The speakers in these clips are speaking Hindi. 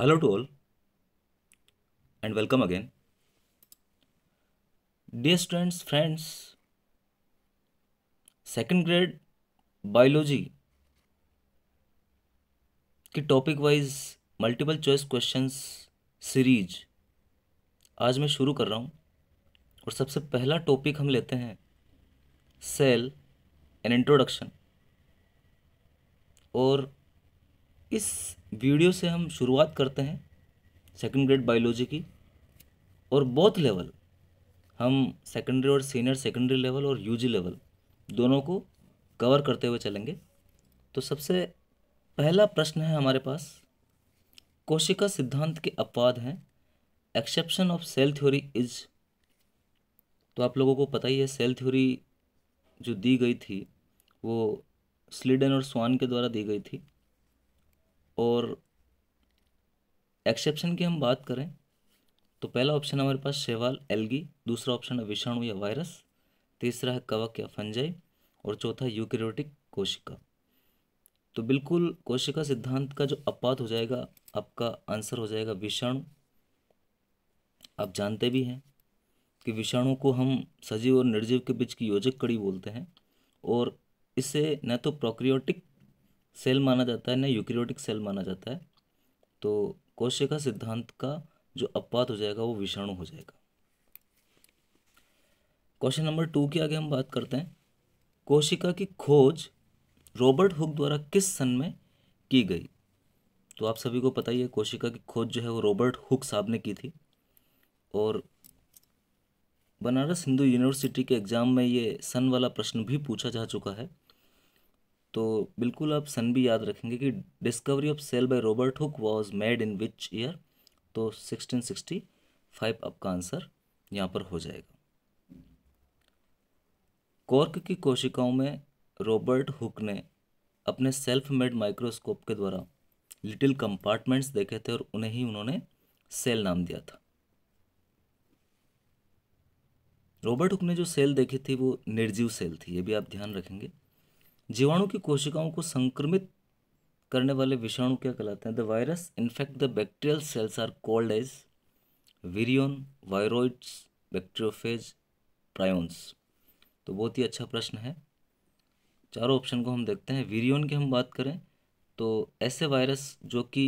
Hello to all and welcome again Dear students friends second grade biology की topic wise multiple choice questions series आज मैं शुरू कर रहा हूँ और सबसे पहला टॉपिक हम लेते हैं सेल एन इंट्रोडक्शन और इस वीडियो से हम शुरुआत करते हैं सेकेंड ग्रेड बायोलॉजी की और बोथ लेवल हम सेकेंडरी और सीनियर सेकेंडरी लेवल और यूजी लेवल दोनों को कवर करते हुए चलेंगे तो सबसे पहला प्रश्न है हमारे पास कोशिका सिद्धांत के अपवाद हैं exception of cell theory is तो आप लोगों को पता ही है सेल थ्योरी जो दी गई थी वो स्लीडन और स्वान के द्वारा दी गई थी और एक्सेप्शन की हम बात करें तो पहला ऑप्शन हमारे पास शेवाल एल्गी दूसरा ऑप्शन है विषाणु या वायरस तीसरा है कवक या फंजाई और चौथा यूक्रियोटिक कोशिका तो बिल्कुल कोशिका सिद्धांत का जो अपात हो जाएगा आपका आंसर हो जाएगा विषाणु आप जानते भी हैं कि विषाणु को हम सजीव और निर्जीव के बीच की योजक कड़ी बोलते हैं और इसे न तो प्रोक्रियोटिक सेल माना जाता है ना यूक्रियोटिक सेल माना जाता है तो कोशिका सिद्धांत का जो अपवाद हो जाएगा वो विषाणु हो जाएगा क्वेश्चन नंबर टू की आगे हम बात करते हैं कोशिका की खोज रॉबर्ट हुक द्वारा किस सन में की गई तो आप सभी को पता ही है कोशिका की खोज जो है वो रॉबर्ट हुक साहब ने की थी और बनारस हिंदू यूनिवर्सिटी के एग्ज़ाम में ये सन वाला प्रश्न भी पूछा जा चुका है तो बिल्कुल आप सन भी याद रखेंगे कि discovery of cell by Robert Hooke was made in which year तो 1665 आपका आंसर यहाँ पर हो जाएगा कॉर्क की कोशिकाओं में रॉबर्ट हुक ने अपने सेल्फ मेड माइक्रोस्कोप के द्वारा लिटिल कंपार्टमेंट्स देखे थे और उन्हें ही उन्होंने सेल नाम दिया था रॉबर्ट हुक ने जो सेल देखी थी वो निर्जीव सेल थी ये भी आप ध्यान रखेंगे जीवाणु की कोशिकाओं को संक्रमित करने वाले विषाणु क्या कहलाते हैं the virus in fact the bacterial cells are called as virion viroids bacteriophage prions तो बहुत ही अच्छा प्रश्न है चारों ऑप्शन को हम देखते हैं वीरियन की हम बात करें तो ऐसे वायरस जो कि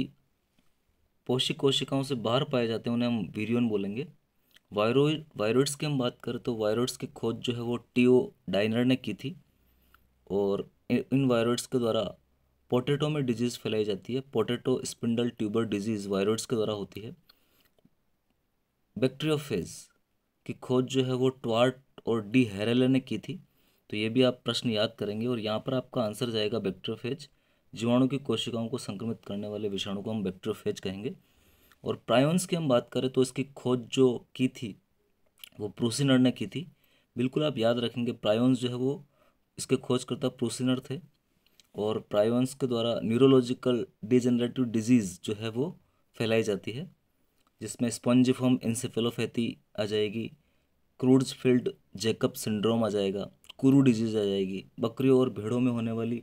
पोषिक कोशिकाओं से बाहर पाए जाते हैं उन्हें हम वीरियन बोलेंगे वायरो वायरोइड्स की हम बात करें तो वायरोइड्स की खोज जो है वो टीओ डाइनर ने की थी और इन वायरोड्स के द्वारा पोटेटो में डिजीज़ फैलाई जाती है potato spindle tuber disease viroids के द्वारा होती है बैक्टीरियोफेज की खोज जो है वो ट्वार्ट और डी हेरेले ने की थी तो ये भी आप प्रश्न याद करेंगे और यहाँ पर आपका आंसर जाएगा बैक्टीरियोफेज जीवाणु की कोशिकाओं को संक्रमित करने वाले विषाणु को हम बैक्टीरियोफेज कहेंगे और प्रायोन्स की हम बात करें तो इसकी खोज जो की थी वो प्रोसिनर ने की थी बिल्कुल आप याद रखेंगे प्रायोन्स जो है वो इसके खोजकर्ता प्रोसिनर थे और प्रायवंश के द्वारा न्यूरोलॉजिकल डिजेनरेटिव डिजीज़ जो है वो फैलाई जाती है जिसमें स्पॉन्जिफॉर्म इंसेफेलोपैथी आ जाएगी क्रूड्सफील्ड जेकअप सिंड्रोम आ जाएगा कुरू डिजीज़ आ जाएगी बकरियों और भेड़ों में होने वाली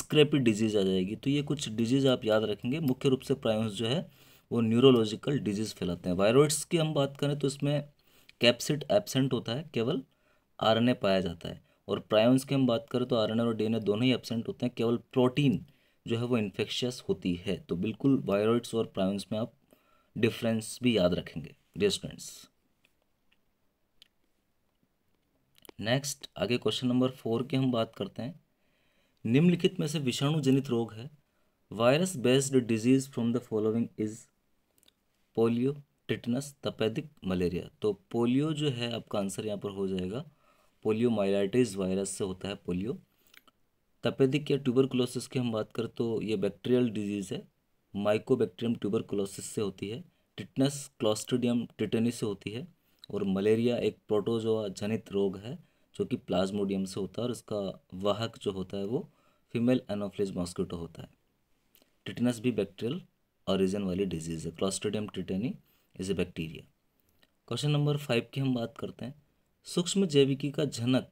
स्क्रेपी डिजीज़ आ जाएगी तो ये कुछ डिजीज़ आप याद रखेंगे मुख्य रूप से प्रायवंश जो है वो न्यूरोलॉजिकल डिजीज़ फैलाते हैं वायरोइड्स की हम बात करें तो इसमें कैप्सिड एबसेंट होता है केवल आर पाया जाता है और प्रायोन्स की हम बात करें तो आर और डीएनए दोनों ही एबसेंट होते हैं केवल प्रोटीन जो है वो इन्फेक्शियस होती है तो बिल्कुल वायरॉइड्स और प्रायोन्स में आप डिफरेंस भी याद रखेंगे डियर नेक्स्ट आगे क्वेश्चन नंबर फोर की हम बात करते हैं निम्नलिखित में से विषाणु जनित रोग है virus based disease from the following is polio tetanus तपेदिक मलेरिया तो पोलियो जो है आपका आंसर यहाँ पर हो जाएगा पोलियोमाइलाइटिस वायरस से होता है पोलियो तपेदिक या ट्यूबरकुलोसिस की हम बात करें तो ये बैक्टीरियल डिजीज़ है माइकोबैक्टीरियम ट्यूबरकुलोसिस से होती है टिटनस क्लोस्ट्रीडियम टिटनी से होती है और मलेरिया एक प्रोटोजोआ जनित रोग है जो कि प्लाज्मोडियम से होता है और इसका वाहक जो होता है वो फीमेल एनोफ्लिज मॉस्किटो होता है टिटनस भी बैक्टीरियल ऑरिजन वाली डिजीज़ है clostridium tetani is a bacteria question number five की हम बात करते हैं सूक्ष्म जैविकी का जनक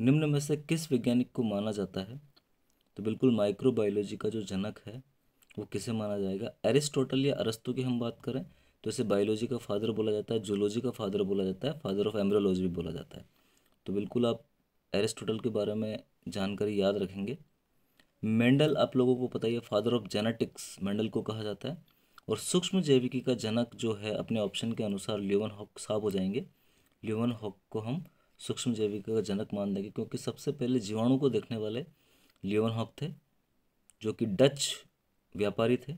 निम्न में से किस वैज्ञानिक को माना जाता है तो बिल्कुल माइक्रोबायोलॉजी का जो जनक है वो किसे माना जाएगा एरिस्टोटल या अरस्तु की हम बात करें तो इसे बायोलॉजी का फादर बोला जाता है जूलॉजी का फादर बोला जाता है फादर ऑफ एम्ब्रोलॉजी भी बोला जाता है तो बिल्कुल आप एरिस्टोटल के बारे में जानकारी याद रखेंगे मेंडल आप लोगों को पता ही है फादर ऑफ जेनेटिक्स मेंडल को कहा जाता है और सूक्ष्म जैविकी का जनक जो है अपने ऑप्शन के अनुसार लियोन हॉक साहब हो जाएंगे ल्यूमन हॉक को हम सूक्ष्म जैविक का जनक मान देंगे क्योंकि सबसे पहले जीवाणु को देखने वाले ल्यूमन हॉक थे जो कि डच व्यापारी थे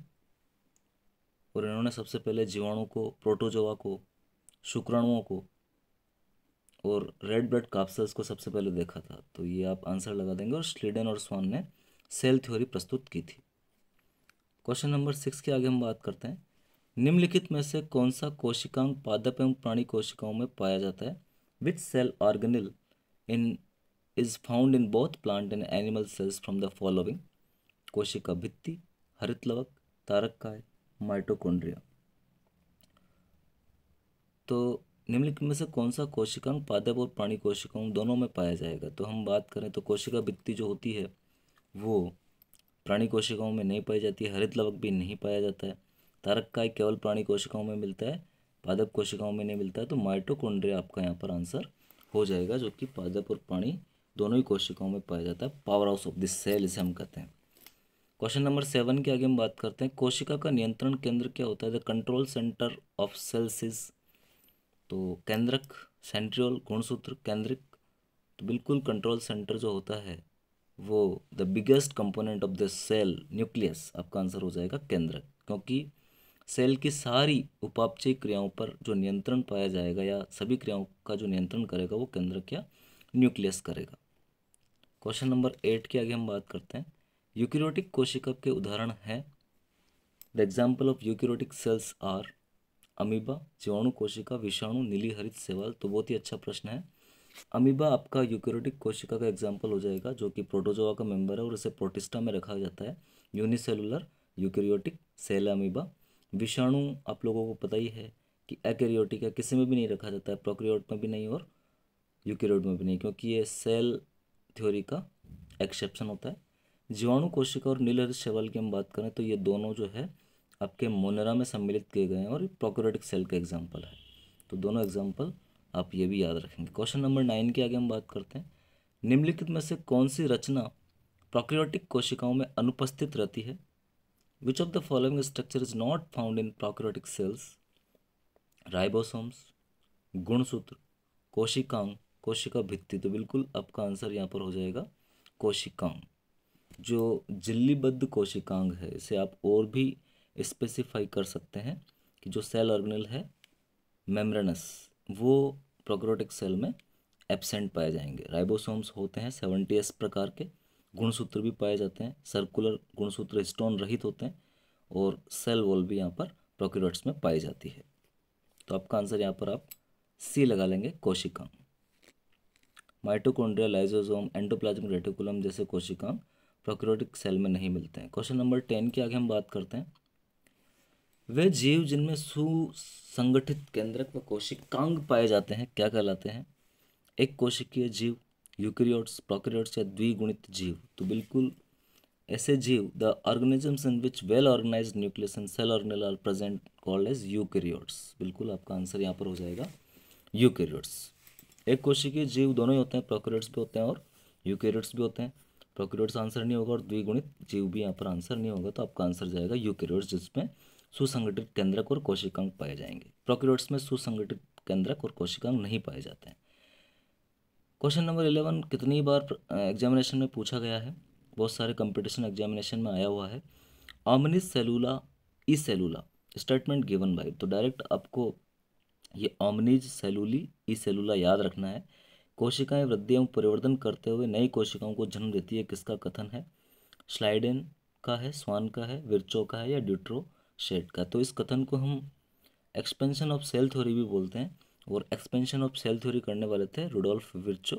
और इन्होंने सबसे पहले जीवाणु को प्रोटोजोआ को शुक्राणुओं को और रेड ब्लड काप्सल्स को सबसे पहले देखा था तो ये आप आंसर लगा देंगे और स्लीडन और स्वान ने सेल थ्योरी प्रस्तुत की थी क्वेश्चन नंबर सिक्स के आगे हम बात करते हैं निम्नलिखित में से कौन सा कोशिकांग पादप एवं प्राणी कोशिकाओं में पाया जाता है which cell organelle in is found in both plant and animal cells from the following कोशिका भित्ति हरित लवक तारक काय माइटोकॉन्ड्रिया तो निम्नलिखित में से कौन सा कोशिकांग पादप और प्राणी कोशिकाओं दोनों में पाया जाएगा तो हम बात करें तो कोशिका भित्ति जो होती है वो प्राणी कोशिकाओं में नहीं पाई जाती है हरित लवक भी नहीं पाया जाता है तारक काय केवल प्राणी कोशिकाओं में मिलता है पादप कोशिकाओं में नहीं मिलता है तो माइटोकोन्ड्रिया आपका यहाँ पर आंसर हो जाएगा जो कि पादप और प्राणी दोनों ही कोशिकाओं में पाया जाता है powerhouse of the cell इसे हम कहते हैं क्वेश्चन नंबर सेवन के आगे हम बात करते हैं कोशिका का नियंत्रण केंद्र क्या होता है the control centre of cells is तो केंद्रक सेंट्रियल गुणसूत्र केंद्रिक तो बिल्कुल कंट्रोल सेंटर जो होता है वो the biggest component of the cell nucleus आपका आंसर हो जाएगा केंद्रक क्योंकि सेल की सारी उपापचयी क्रियाओं पर जो नियंत्रण पाया जाएगा या सभी क्रियाओं का जो नियंत्रण करेगा वो केंद्र क्या न्यूक्लियस करेगा क्वेश्चन नंबर एट के आगे हम बात करते हैं यूक्योटिक कोशिका के उदाहरण है the example of eukaryotic cells are amoeba जीवाणु कोशिका विषाणु नीली हरित सेवाल तो बहुत ही अच्छा प्रश्न है अमीबा आपका यूक्योटिक कोशिका का एग्जाम्पल हो जाएगा जो कि प्रोटोजोआ का मेंबर है और इसे प्रोटिस्टा में रखा जाता है यूनिसेलुलर यूक्योटिक सेल अमीबा विषाणु आप लोगों को पता ही है कि एकेरियोटिक या किसी में भी नहीं रखा जाता है प्रोक्रियोट में भी नहीं और यूकेरियोट में भी नहीं क्योंकि ये सेल थ्योरी का एक्सेप्शन होता है जीवाणु कोशिका और नीलर शैवाल की हम बात करें तो ये दोनों जो है आपके मोनेरा में सम्मिलित किए गए हैं और प्रोक्रोटिक सेल का एग्जाम्पल है तो दोनों एग्जाम्पल आप ये भी याद रखेंगे क्वेश्चन नंबर नाइन के आगे हम बात करते हैं निम्नलिखित में से कौन सी रचना प्रोक्रियोटिक कोशिकाओं में अनुपस्थित रहती है Which of the following structure is not found in prokaryotic cells? Ribosomes, गुणसूत्र कोशिकांग कोशिका भित्ति तो बिल्कुल आपका आंसर यहाँ पर हो जाएगा कोशिकांग जो झिल्लीबद्ध कोशिकांग है इसे आप और भी स्पेसिफाई कर सकते हैं कि जो सेल ऑर्गेनल है मेम्ब्रेनस वो प्रोक्रोटिक सेल में एब्सेंट पाए जाएंगे राइबोसोम्स होते हैं सेवेंटी एस प्रकार के गुणसूत्र भी पाए जाते हैं सर्कुलर गुणसूत्र स्टोन रहित होते हैं और सेल वॉल भी यहाँ पर प्रोक्यूरोट्स में पाई जाती है तो आपका आंसर यहाँ पर आप सी लगा लेंगे कोशिकांग माइटोकोन्ड्रिया लाइजोजोम एंडोप्लाज्मिक रेटिकुलम जैसे कोशिकांग प्रोक्यूरोटिक सेल में नहीं मिलते हैं क्वेश्चन नंबर टेन की आगे हम बात करते हैं वे जीव जिनमें सुसंगठित केंद्रक व कोशिकांग पाए जाते हैं क्या कहलाते हैं एक कोशिकीय जीव यूक्रियोट्स प्रोक्रियोट्स या द्विगुणित जीव तो बिल्कुल ऐसे जीव the organisms in which well organised nucleus and cell organelle are present called as eukaryotes बिल्कुल आपका आंसर यहाँ पर हो जाएगा यूक्रियोट्स एक कोशिकीय जीव दोनों ही होते हैं प्रोक्रियोट्स भी होते हैं और यूक्रियोट्स भी होते हैं प्रोक्रियोट्स आंसर नहीं होगा और द्विगुणित जीव भी यहाँ पर आंसर नहीं होगा तो आपका आंसर जाएगा यूक्रियोट्स जिसमें सुसंगठित केंद्रक और कोशिकांग पाए जाएंगे प्रोक्रियोट्स में सुसंगठित केंद्रक और कोशिकांग नहीं पाए जाते हैं क्वेश्चन नंबर इलेवन कितनी बार एग्जामिनेशन में पूछा गया है बहुत सारे कंपटीशन एग्जामिनेशन में आया हुआ है ऑमनिस सेलूला ई सेलूला स्टेटमेंट गिवन बाई तो डायरेक्ट आपको ये ऑमनिज सेलूली ई सेलूला याद रखना है कोशिकाएं वृद्धि एवं परिवर्तन करते हुए नई कोशिकाओं को जन्म देती है किसका कथन है स्लाइडेन का है स्वान का है विरचो का है या ड्यूट्रो का तो इस कथन को हम एक्सपेंशन ऑफ सेल थ्योरी भी बोलते हैं और एक्सपेंशन ऑफ सेल थ्योरी करने वाले थे रुडोल्फ विर्चो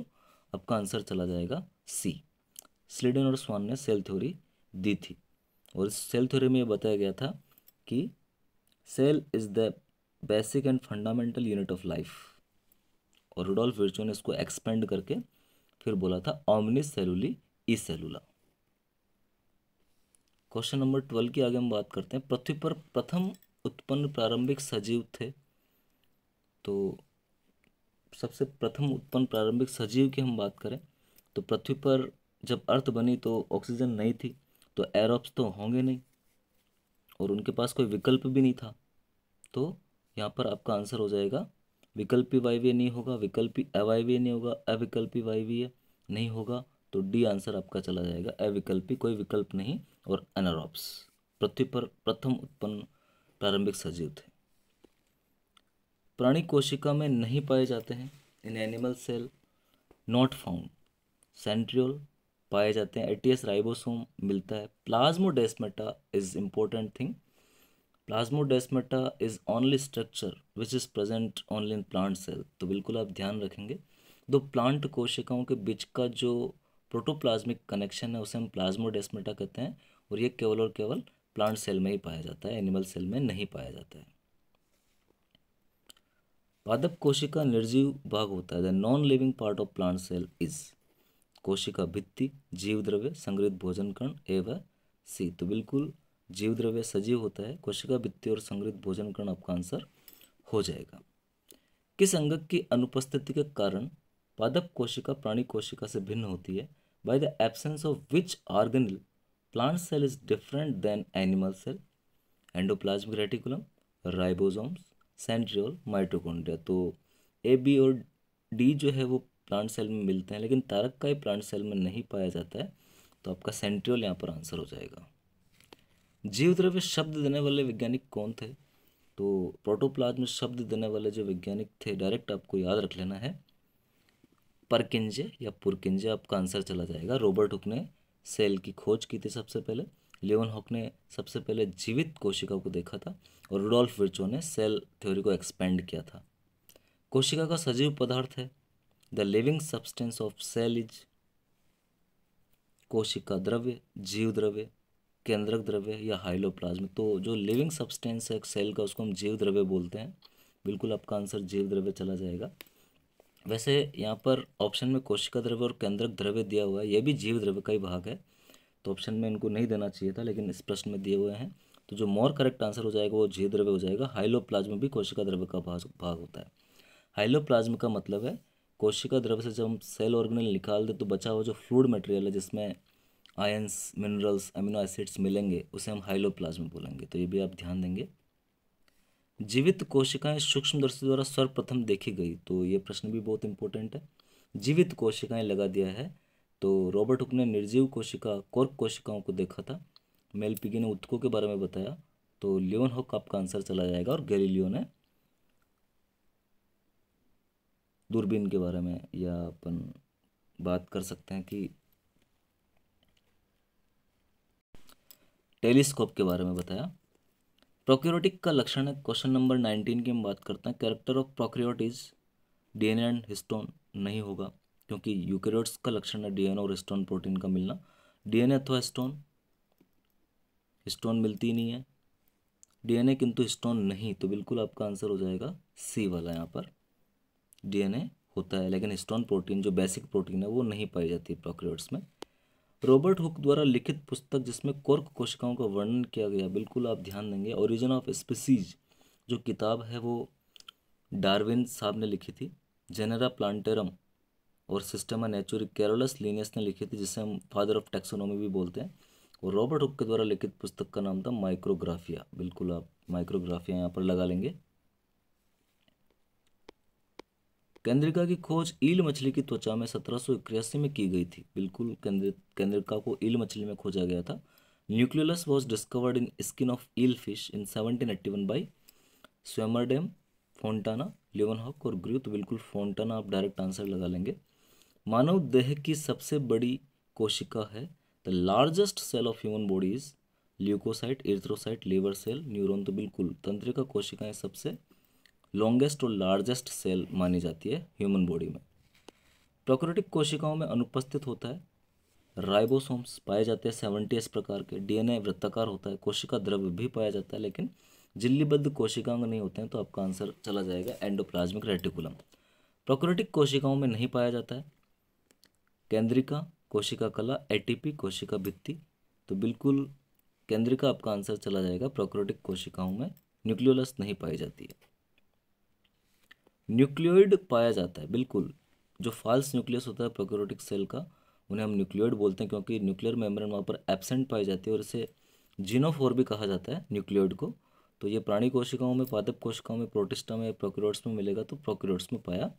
आपका आंसर चला जाएगा सी स्लीडन और स्वान ने सेल थ्योरी दी थी और इस सेल थ्योरी में ये बताया गया था कि cell is the basic and fundamental unit of life और रुडोल्फ विर्चो ने इसको एक्सपेंड करके फिर बोला था ऑमनी सेलुली ई सेलुला क्वेश्चन नंबर ट्वेल्व की आगे हम बात करते हैं पृथ्वी पर प्रथम उत्पन्न प्रारंभिक सजीव थे तो सबसे प्रथम उत्पन्न प्रारंभिक सजीव की हम बात करें तो पृथ्वी पर जब अर्थ बनी तो ऑक्सीजन नहीं थी तो एरोप्स तो होंगे नहीं और उनके पास कोई विकल्प भी नहीं था तो यहाँ पर आपका आंसर हो जाएगा विकल्पी वायवीय नहीं होगा विकल्पी अवायवीय नहीं होगा अविकल्पी वायवीय नहीं होगा तो डी आंसर आपका चला जाएगा अविकल्पी कोई विकल्प नहीं और एनारोप्स पृथ्वी पर प्रथम उत्पन्न प्रारंभिक सजीव थे प्राणी कोशिका में नहीं पाए जाते हैं in animal cell not found centriole पाए जाते हैं एटीएस राइबोसोम मिलता है plasmodesmata is important thing plasmodesmata is only structure which is present only in plant cell तो बिल्कुल आप ध्यान रखेंगे दो प्लांट कोशिकाओं के बीच का जो प्रोटोप्लाज्मिक कनेक्शन है उसे हम प्लाज्मोडेस्मेटा कहते हैं और ये केवल और केवल प्लांट सेल में ही पाया जाता है एनिमल सेल में नहीं पाया जाता है पादप कोशिका निर्जीव भाग होता है the non living part of plant cell is कोशिका भित्ति जीव द्रव्य संग्रहित भोजन कण एवं सी तो बिल्कुल जीव द्रव्य सजीव होता है कोशिका भित्ति और संग्रहित भोजन कण आपका आंसर हो जाएगा किस अंगक की अनुपस्थिति के कारण पादप कोशिका प्राणी कोशिका से भिन्न होती है by the absence of which organelle plant cell is different than animal cell endoplasmic reticulum ribosomes centriole mitochondria तो ए बी और डी जो है वो प्लांट सेल में मिलते हैं लेकिन तारक का ही प्लांट सेल में नहीं पाया जाता है तो आपका सेंट्रियोल यहाँ पर आंसर हो जाएगा जीव द्रव्य शब्द देने वाले वैज्ञानिक कौन थे तो प्रोटोप्लाज में शब्द देने वाले जो वैज्ञानिक थे डायरेक्ट आपको याद रख लेना है परकिंजे या पुरकिंजे आपका आंसर चला जाएगा रॉबर्ट हुक ने सेल की खोज की थी सबसे पहले लेवन हॉक ने सबसे पहले जीवित कोशिका को देखा था और रुडोल्फ विर्चो ने सेल थ्योरी को एक्सपेंड किया था कोशिका का सजीव पदार्थ है the living substance of cell is कोशिका द्रव्य जीव द्रव्य केंद्रक द्रव्य या हाइलोप्लाज्म तो जो लिविंग सब्सटेंस है सेल का उसको हम जीव द्रव्य बोलते हैं बिल्कुल आपका आंसर जीव द्रव्य चला जाएगा वैसे यहाँ पर ऑप्शन में कोशिका द्रव्य और केंद्रक द्रव्य दिया हुआ है यह भी जीव द्रव्य का ही भाग है तो ऑप्शन में इनको नहीं देना चाहिए था लेकिन इस प्रश्न में दिए हुए हैं तो जो मोर करेक्ट आंसर हो जाएगा वो झी द्रव्य हो जाएगा हाइलो भी कोशिका द्रव्य का भाग भाग होता है हाइलो का मतलब है कोशिका द्रव्य से जब हम सेल ऑर्गेनल निकाल दें तो बचा हुआ जो फ्लूड मटेरियल है जिसमें आयंस मिनरल्स अमीनो एसिड्स मिलेंगे उसे हम हाइलो बोलेंगे तो ये भी आप ध्यान देंगे जीवित कोशिकाएं दृष्टि द्वारा सर्वप्रथम देखी गई तो ये प्रश्न भी बहुत इंपॉर्टेंट है जीवित कोशिकाएं लगा दिया है तो रॉबर्ट हुक ने निर्जीव कोशिका कॉर्क कोशिकाओं को देखा था मेल पिगी ने उत्कों के बारे में बताया तो लियोन हॉक आपका आंसर चला जाएगा और गैलीलियो ने दूरबीन के बारे में या अपन बात कर सकते हैं कि टेलीस्कोप के बारे में बताया प्रोक्योरिटिक का लक्षण है क्वेश्चन नंबर नाइनटीन की हम बात करते हैं character of prokaryotes DNA and histone नहीं होगा क्योंकि यूकेरियोट्स का लक्षण है डीएनए और स्टोन प्रोटीन का मिलना डीएनए अथवा स्टोन स्टोन मिलती नहीं है डीएनए किंतु स्टोन नहीं तो बिल्कुल आपका आंसर हो जाएगा सी वाला यहाँ पर डीएनए होता है लेकिन स्टोन प्रोटीन जो बेसिक प्रोटीन है वो नहीं पाई जाती प्रोक्रियोट्स में रॉबर्ट हुक द्वारा लिखित पुस्तक जिसमें कोर्क कोशिकाओं का वर्णन किया गया बिल्कुल आप ध्यान देंगे ओरिजिन ऑफ स्पीसीज जो किताब है वो डार्विन साहब ने लिखी थी जेनेरा प्लांटेरम और सिस्टम नेचुर कैरोलस लीनियस ने लिखी थी जिसे हम फादर ऑफ टेक्सोनोमी भी बोलते हैं और रॉबर्ट हुक के द्वारा लिखित पुस्तक का नाम था माइक्रोग्राफिया बिल्कुल आप माइक्रोग्राफिया यहाँ पर लगा लेंगे केंद्रिका की खोज ईल मछली की त्वचा में सत्रह में की गई थी बिल्कुल केंद्रिका को ईल मछली में खोजा गया था nucleolus was discovered in skin of eel fish in seventeen eighty one by स्वेमर फोनटाना लिवन हॉक और ग्रुथ बिल्कुल फोन्टाना आप डायरेक्ट आंसर लगा लेंगे मानव देह की सबसे बड़ी कोशिका है the largest cell of human body is leucocyte erythrocyte liver cell neuron तो बिल्कुल तंत्रिका कोशिकाएं सबसे लॉन्गेस्ट और लार्जेस्ट सेल मानी जाती है ह्यूमन बॉडी में प्रोकोरेटिक कोशिकाओं में अनुपस्थित होता है राइबोसोम्स पाए जाते हैं सेवेंटी एस प्रकार के डीएनए वृत्ताकार होता है कोशिका द्रव्य भी पाया जाता है लेकिन जिल्लीबद्ध कोशिकांग नहीं होते हैं तो आपका आंसर चला जाएगा एंडोप्लाज्मिक रेटिकुलम प्रोकोरेटिक कोशिकाओं में नहीं पाया जाता है केंद्रिका कोशिका कला एटीपी कोशिका भित्ति तो बिल्कुल केंद्रिका आपका आंसर चला जाएगा प्रोक्रोटिक कोशिकाओं में न्यूक्लियोलस नहीं पाई जाती है न्यूक्लियोइड पाया जाता है बिल्कुल जो फाल्स न्यूक्लियस होता है प्रोक्रोटिक सेल का उन्हें हम न्यूक्लियोइड बोलते हैं क्योंकि न्यूक्लियर मेम्ब्रेन वहाँ पर एबसेंट पाई जाती है और इसे जीनोफोर भी कहा जाता है न्यूक्लियोइड को तो ये प्राणी कोशिकाओं में पादप कोशिकाओं में प्रोटिस्टा में प्रोक्रोट्स में मिलेगा तो प्रोक्रोट्स में पाया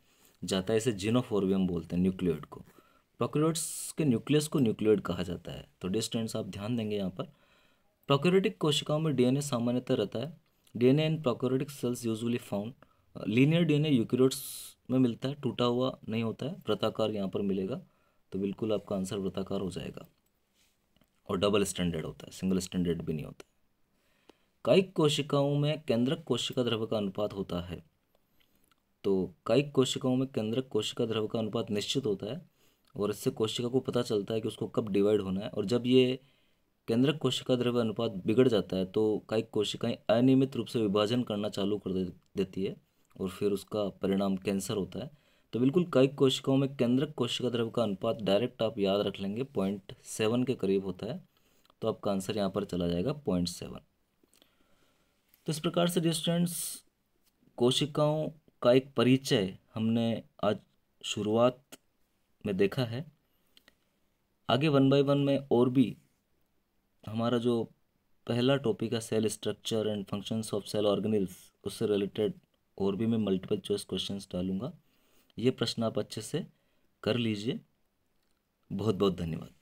जाता है इसे जीनोफोर भी हम बोलते हैं न्यूक्लियोइड को प्रोक्योरेट्स के न्यूक्लियस को न्यूक्लियोइड कहा जाता है तो डिस्टेंट्स आप ध्यान देंगे यहाँ पर प्रोक्योरेटिक कोशिकाओं में डीएनए सामान्यतः रहता है DNA in prokaryotic cells usually found linear DNA eukaryotes में मिलता है टूटा हुआ नहीं होता है वृताकार यहाँ पर मिलेगा तो बिल्कुल आपका आंसर वृताकार हो जाएगा और डबल स्टैंडर्ड होता है सिंगल स्टैंडर्ड भी नहीं होता कायिक कोशिकाओं में केंद्रक कोशिका द्रव्य का अनुपात होता है तो कायिक कोशिकाओं में केंद्रक कोशिका द्रव्य का अनुपात निश्चित होता है और इससे कोशिका को पता चलता है कि उसको कब डिवाइड होना है और जब ये केंद्रक कोशिका द्रव्य अनुपात बिगड़ जाता है तो कई कोशिकाएं अनियमित रूप से विभाजन करना चालू कर देती है और फिर उसका परिणाम कैंसर होता है तो बिल्कुल कई कोशिकाओं में केंद्रक कोशिका द्रव्य का अनुपात डायरेक्ट आप याद रख लेंगे पॉइंट सेवन के करीब होता है तो आपका आंसर यहाँ पर चला जाएगा पॉइंट सेवन तो इस प्रकार से रिस्टेंट्स कोशिकाओं का एक परिचय हमने आज शुरुआत મે દેખા હે આગે 1 બાય 1 મે ઓર ભી ہمارا જો પહેલો ટોપિક આ cell structure and functions of cell organelles ઉસે રિલેટેડ ઓર ભી મે મલ્ટીપલ choice ક્વેશ્ચન્સ ડાલુંગા યે પ્રશ્નાપચ્છે સે કર લિજીએ બહોત બહોત ધન્યવાદ